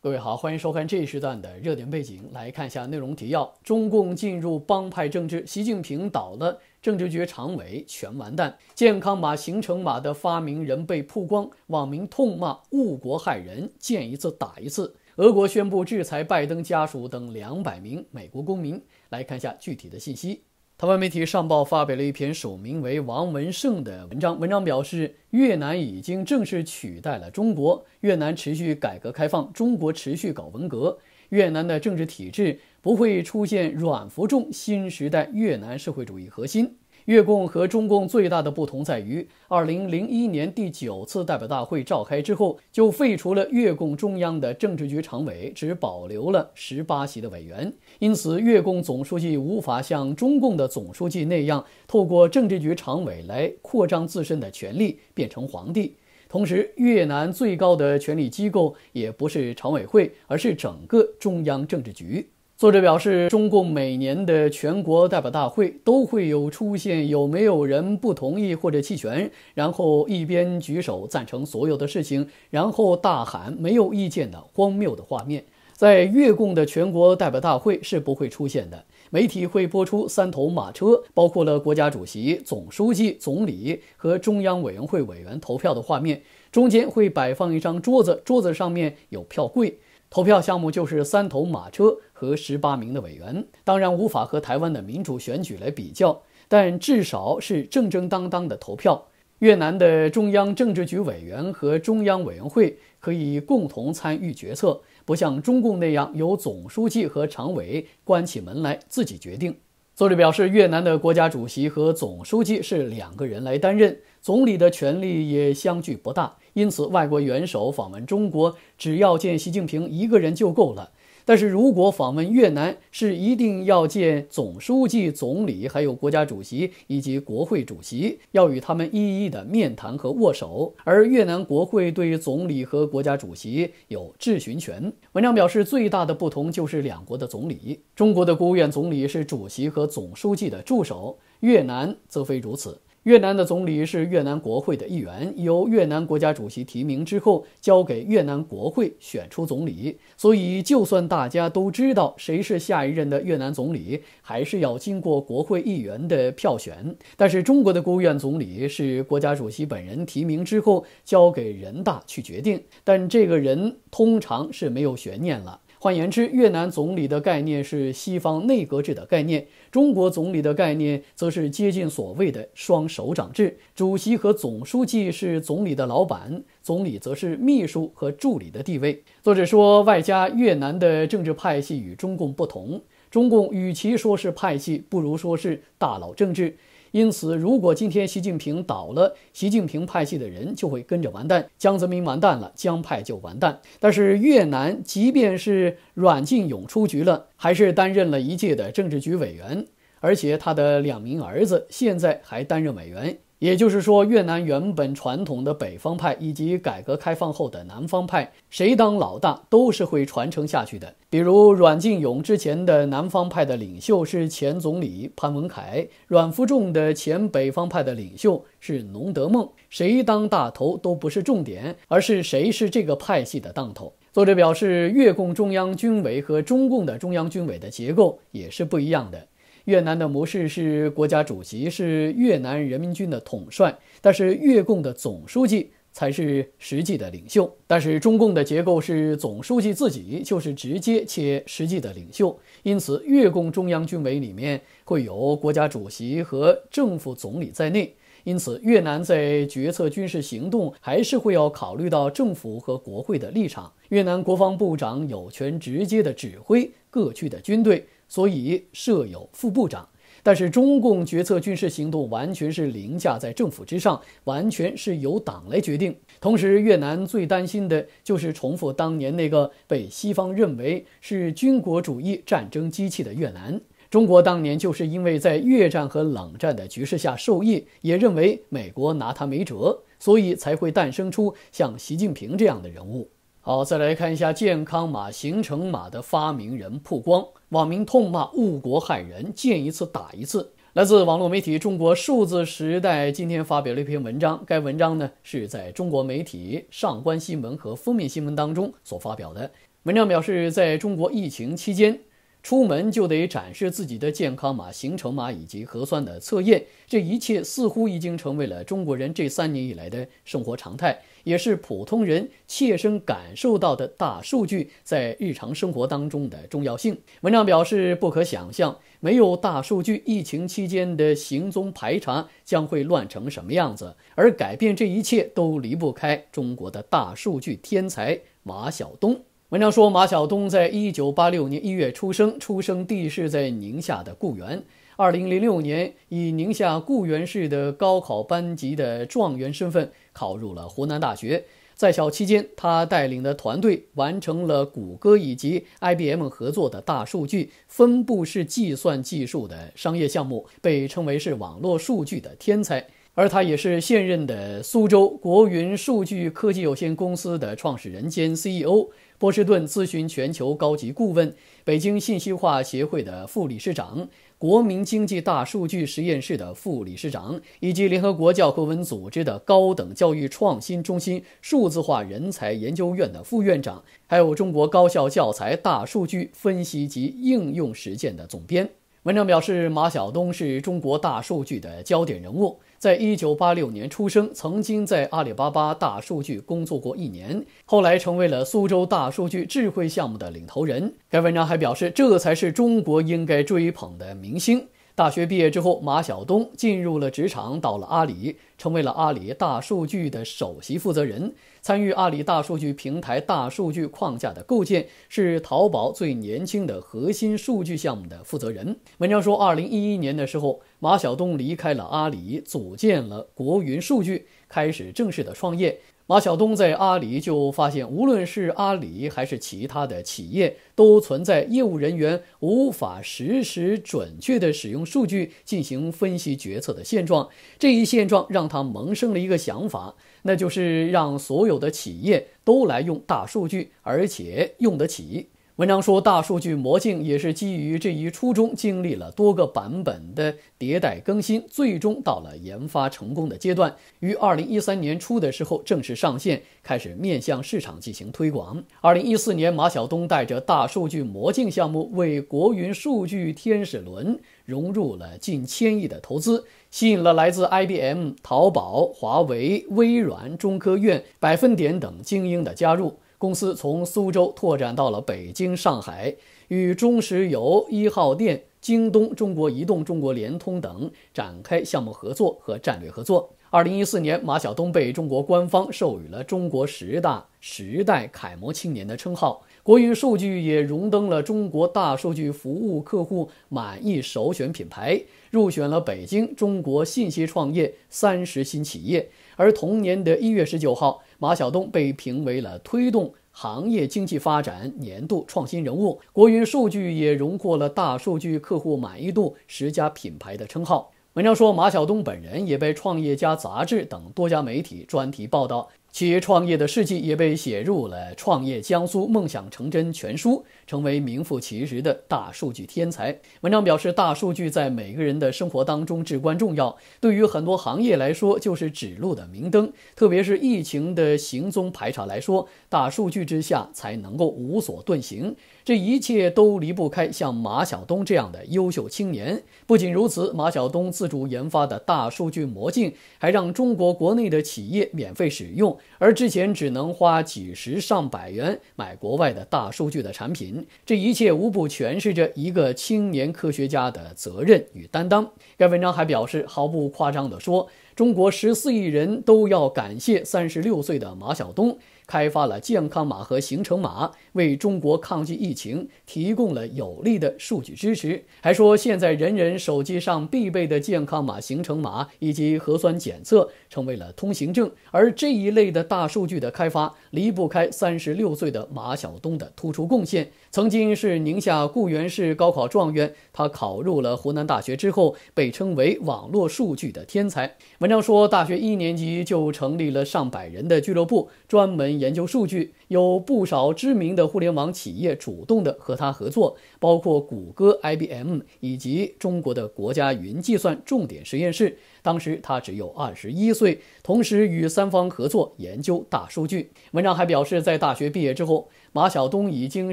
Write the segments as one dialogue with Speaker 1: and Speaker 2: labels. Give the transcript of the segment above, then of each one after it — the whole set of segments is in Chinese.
Speaker 1: 各位好，欢迎收看这一时段的热点背景。来看一下内容提要：中共进入帮派政治，习近平倒了，政治局常委全完蛋。健康码、行程码的发明人被曝光，网民痛骂误国害人，见一次打一次。俄国宣布制裁拜登家属等两百名美国公民。来看一下具体的信息。台湾媒体上报发表了一篇署名为王文胜的文章。文章表示，越南已经正式取代了中国。越南持续改革开放，中国持续搞文革。越南的政治体制不会出现软服众，新时代越南社会主义核心。越共和中共最大的不同在于，二零零一年第九次代表大会召开之后，就废除了越共中央的政治局常委，只保留了十八席的委员。因此，越共总书记无法像中共的总书记那样，透过政治局常委来扩张自身的权力，变成皇帝。同时，越南最高的权力机构也不是常委会，而是整个中央政治局。作者表示，中共每年的全国代表大会都会有出现有没有人不同意或者弃权，然后一边举手赞成所有的事情，然后大喊没有意见的荒谬的画面，在越共的全国代表大会是不会出现的。媒体会播出三头马车，包括了国家主席、总书记、总理和中央委员会委员投票的画面，中间会摆放一张桌子，桌子上面有票柜。投票项目就是三头马车和十八名的委员，当然无法和台湾的民主选举来比较，但至少是正正当当的投票。越南的中央政治局委员和中央委员会可以共同参与决策，不像中共那样由总书记和常委关起门来自己决定。作者表示，越南的国家主席和总书记是两个人来担任，总理的权力也相距不大。因此，外国元首访问中国，只要见习近平一个人就够了。但是如果访问越南，是一定要见总书记、总理，还有国家主席以及国会主席，要与他们一一的面谈和握手。而越南国会对总理和国家主席有质询权。文章表示，最大的不同就是两国的总理。中国的国务院总理是主席和总书记的助手，越南则非如此。越南的总理是越南国会的议员，由越南国家主席提名之后交给越南国会选出总理。所以，就算大家都知道谁是下一任的越南总理，还是要经过国会议员的票选。但是，中国的国务院总理是国家主席本人提名之后交给人大去决定，但这个人通常是没有悬念了。换言之，越南总理的概念是西方内阁制的概念；中国总理的概念则是接近所谓的“双手掌制”，主席和总书记是总理的老板，总理则是秘书和助理的地位。作者说，外加越南的政治派系与中共不同，中共与其说是派系，不如说是大佬政治。因此，如果今天习近平倒了，习近平派系的人就会跟着完蛋。江泽民完蛋了，江派就完蛋。但是越南，即便是阮进勇出局了，还是担任了一届的政治局委员，而且他的两名儿子现在还担任委员。也就是说，越南原本传统的北方派以及改革开放后的南方派，谁当老大都是会传承下去的。比如阮晋勇之前的南方派的领袖是前总理潘文凯，阮富仲的前北方派的领袖是农德孟。谁当大头都不是重点，而是谁是这个派系的当头。作者表示，越共中央军委和中共的中央军委的结构也是不一样的。越南的模式是国家主席是越南人民军的统帅，但是越共的总书记才是实际的领袖。但是中共的结构是总书记自己就是直接且实际的领袖，因此越共中央军委里面会有国家主席和政府总理在内。因此，越南在决策军事行动还是会要考虑到政府和国会的立场。越南国防部长有权直接的指挥各区的军队。所以设有副部长，但是中共决策军事行动完全是凌驾在政府之上，完全是由党来决定。同时，越南最担心的就是重复当年那个被西方认为是军国主义战争机器的越南。中国当年就是因为在越战和冷战的局势下受益，也认为美国拿他没辙，所以才会诞生出像习近平这样的人物。好，再来看一下健康码、行程码的发明人曝光，网民痛骂误国害人，见一次打一次。来自网络媒体《中国数字时代》今天发表了一篇文章，该文章呢是在中国媒体《上官新闻》和《封面新闻》当中所发表的。文章表示，在中国疫情期间。出门就得展示自己的健康码、行程码以及核酸的测验，这一切似乎已经成为了中国人这三年以来的生活常态，也是普通人切身感受到的大数据在日常生活当中的重要性。文章表示，不可想象，没有大数据，疫情期间的行踪排查将会乱成什么样子。而改变这一切，都离不开中国的大数据天才马晓东。文章说，马晓东在一九八六年一月出生，出生地是在宁夏的固原。二零零六年，以宁夏固原市的高考班级的状元身份考入了湖南大学。在校期间，他带领的团队完成了谷歌以及 IBM 合作的大数据分布式计算技术的商业项目，被称为是网络数据的天才。而他也是现任的苏州国云数据科技有限公司的创始人兼 CEO。波士顿咨询全球高级顾问、北京信息化协会的副理事长、国民经济大数据实验室的副理事长，以及联合国教科文组织的高等教育创新中心数字化人才研究院的副院长，还有《中国高校教材大数据分析及应用实践》的总编。文章表示，马晓东是中国大数据的焦点人物，在一九八六年出生，曾经在阿里巴巴大数据工作过一年，后来成为了苏州大数据智慧项目的领头人。该文章还表示，这才是中国应该追捧的明星。大学毕业之后，马晓东进入了职场，到了阿里，成为了阿里大数据的首席负责人，参与阿里大数据平台大数据框架的构建，是淘宝最年轻的核心数据项目的负责人。文章说，二零一一年的时候，马晓东离开了阿里，组建了国云数据，开始正式的创业。马晓东在阿里就发现，无论是阿里还是其他的企业，都存在业务人员无法实时准确的使用数据进行分析决策的现状。这一现状让他萌生了一个想法，那就是让所有的企业都来用大数据，而且用得起。文章说，大数据魔镜也是基于这一初衷，经历了多个版本的迭代更新，最终到了研发成功的阶段。于二零一三年初的时候正式上线，开始面向市场进行推广。二零一四年，马晓东带着大数据魔镜项目为国云数据天使轮融入了近千亿的投资，吸引了来自 IBM、淘宝、华为、微软、中科院、百分点等精英的加入。公司从苏州拓展到了北京、上海，与中石油、一号店、京东、中国移动、中国联通等展开项目合作和战略合作。二零一四年，马晓东被中国官方授予了“中国十大时代楷模青年”的称号。国云数据也荣登了中国大数据服务客户满意首选品牌，入选了北京中国信息创业三十新企业。而同年的一月十九号，马晓东被评为了推动行业经济发展年度创新人物。国云数据也荣获了大数据客户满意度十佳品牌的称号。文章说，马晓东本人也被《创业家》杂志等多家媒体专题报道。其创业的事迹也被写入了《创业江苏梦想成真全书》，成为名副其实的大数据天才。文章表示，大数据在每个人的生活当中至关重要，对于很多行业来说，就是指路的明灯。特别是疫情的行踪排查来说，大数据之下才能够无所遁形。这一切都离不开像马晓东这样的优秀青年。不仅如此，马晓东自主研发的大数据魔镜还让中国国内的企业免费使用，而之前只能花几十上百元买国外的大数据的产品。这一切无不诠释着一个青年科学家的责任与担当。该文章还表示，毫不夸张地说，中国十四亿人都要感谢三十六岁的马晓东。开发了健康码和行程码，为中国抗击疫情提供了有力的数据支持。还说现在人人手机上必备的健康码、行程码以及核酸检测成为了通行证。而这一类的大数据的开发离不开三十六岁的马晓东的突出贡献。曾经是宁夏固原市高考状元，他考入了湖南大学之后，被称为网络数据的天才。文章说，大学一年级就成立了上百人的俱乐部，专门。研究数据有不少知名的互联网企业主动的和他合作，包括谷歌、IBM 以及中国的国家云计算重点实验室。当时他只有二十一岁，同时与三方合作研究大数据。文章还表示，在大学毕业之后，马晓东已经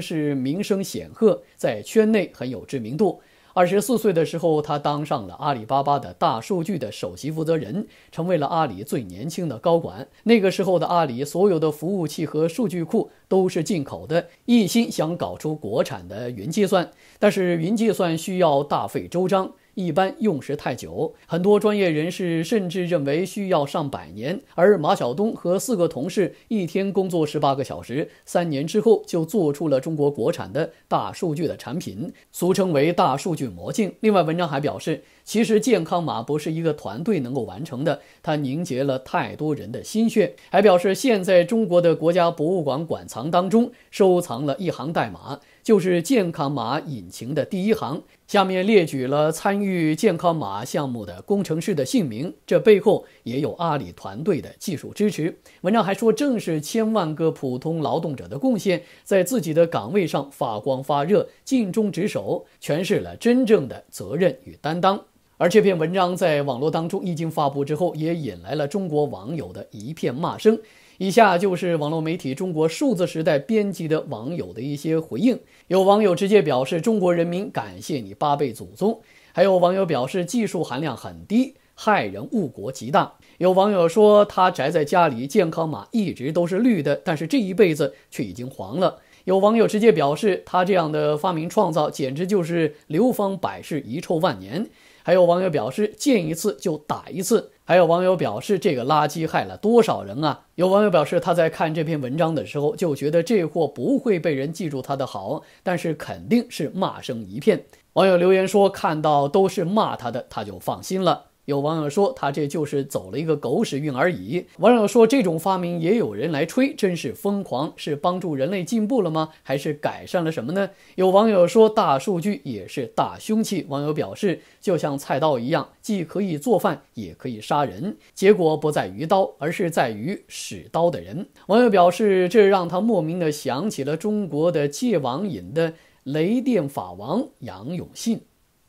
Speaker 1: 是名声显赫，在圈内很有知名度。二十四岁的时候，他当上了阿里巴巴的大数据的首席负责人，成为了阿里最年轻的高管。那个时候的阿里，所有的服务器和数据库都是进口的，一心想搞出国产的云计算。但是云计算需要大费周章。一般用时太久，很多专业人士甚至认为需要上百年。而马晓东和四个同事一天工作十八个小时，三年之后就做出了中国国产的大数据的产品，俗称为“大数据魔镜”。另外，文章还表示。其实健康码不是一个团队能够完成的，它凝结了太多人的心血。还表示，现在中国的国家博物馆馆藏当中收藏了一行代码，就是健康码引擎的第一行。下面列举了参与健康码项目的工程师的姓名，这背后也有阿里团队的技术支持。文章还说，正是千万个普通劳动者的贡献，在自己的岗位上发光发热，尽忠职守，诠释了真正的责任与担当。而这篇文章在网络当中一经发布之后，也引来了中国网友的一片骂声。以下就是网络媒体《中国数字时代》编辑的网友的一些回应。有网友直接表示：“中国人民感谢你八辈祖宗。”还有网友表示：“技术含量很低，害人误国极大。”有网友说：“他宅在家里，健康码一直都是绿的，但是这一辈子却已经黄了。”有网友直接表示：“他这样的发明创造，简直就是流芳百世，遗臭万年。”还有网友表示见一次就打一次，还有网友表示这个垃圾害了多少人啊？有网友表示他在看这篇文章的时候就觉得这货不会被人记住他的好，但是肯定是骂声一片。网友留言说看到都是骂他的，他就放心了。有网友说，他这就是走了一个狗屎运而已。网友说，这种发明也有人来吹，真是疯狂。是帮助人类进步了吗？还是改善了什么呢？有网友说，大数据也是大凶器。网友表示，就像菜刀一样，既可以做饭，也可以杀人。结果不在于刀，而是在于使刀的人。网友表示，这让他莫名的想起了中国的戒网瘾的雷电法王杨永信。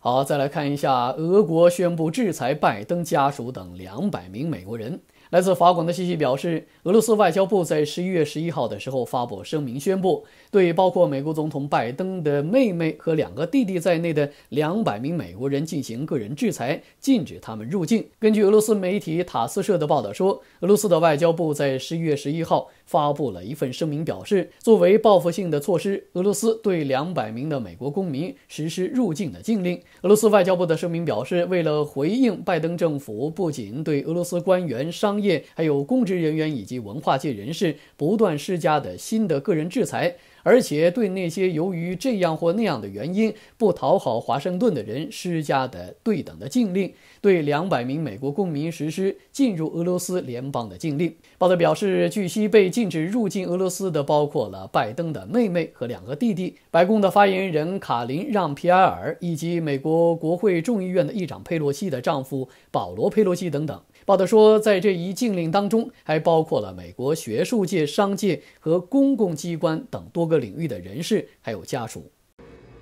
Speaker 1: 好，再来看一下，俄国宣布制裁拜登家属等两百名美国人。来自法广的信息表示，俄罗斯外交部在十一月十一号的时候发布声明，宣布对包括美国总统拜登的妹妹和两个弟弟在内的两百名美国人进行个人制裁，禁止他们入境。根据俄罗斯媒体塔斯社的报道说，俄罗斯的外交部在十一月十一号发布了一份声明，表示作为报复性的措施，俄罗斯对两百名的美国公民实施入境的禁令。俄罗斯外交部的声明表示，为了回应拜登政府不仅对俄罗斯官员商。业还有公职人员以及文化界人士不断施加的新的个人制裁，而且对那些由于这样或那样的原因不讨好华盛顿的人施加的对等的禁令，对两百名美国公民实施进入俄罗斯联邦的禁令。报道表示，据悉被禁止入境俄罗斯的包括了拜登的妹妹和两个弟弟，白宫的发言人卡林让皮埃尔以及美国国会众议院的议长佩洛西的丈夫保罗佩洛西等等。报道说，在这一禁令当中，还包括了美国学术界、商界和公共机关等多个领域的人士，还有家属。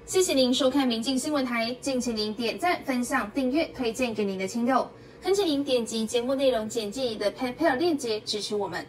Speaker 1: 谢谢您收看民进新闻台，敬请您点赞、分享、订阅、推荐给您的亲友，恳请您点击节目内容简介的 PayPal 链接支持我们。